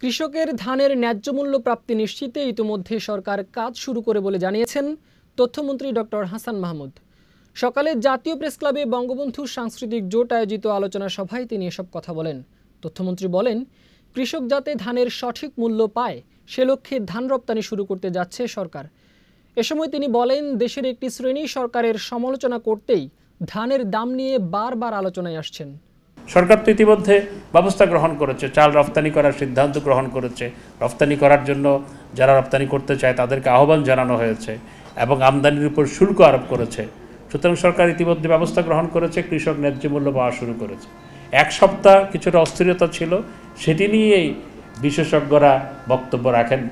কৃষকের ধানের ন্যায্য মূল্য প্রাপ্তি নিশ্চিতে ইতিমধ্যে সরকার কাজ শুরু করে বলে জানিয়েছেন তথ্যমন্ত্রী ডক্টর হাসান মাহমুদ সকালে জাতীয় প্রেস ক্লাবে বঙ্গবন্ধু সাংস্কৃতিক জোট আয়োজিত আলোচনা সভায় তিনি এসব কথা বলেন তথ্যমন্ত্রী বলেন কৃষক যাতে ধানের সঠিক মূল্য পায় সে লক্ষ্যে ধান রপ্তানি শুরু করতে যাচ্ছে সরকার এ সময় তিনি বলেন দেশের একটি শ্রেণী সরকারের সমালোচনা করতেই ধানের দাম নিয়ে বারবার আলোচনায় আসছেন সরকার তো ইতিমধ্যে ব্যবস্থা গ্রহণ করেছে চাল রপ্তানি করার সিদ্ধান্ত গ্রহণ করেছে রপ্তানি করার জন্য যারা রপ্তানি করতে চায় তাদেরকে আহ্বান জানানো হয়েছে এবং আমদানির উপর শুল্ক আরোপ করেছে সুতরাং সরকার ইতিমধ্যে ব্যবস্থা গ্রহণ করেছে কৃষক ন্যায্য মূল্য পাওয়া শুরু করেছে এক সপ্তাহ কিছুটা অস্থিরতা ছিল সেটি নিয়েই বিশেষজ্ঞরা বক্তব্য রাখেন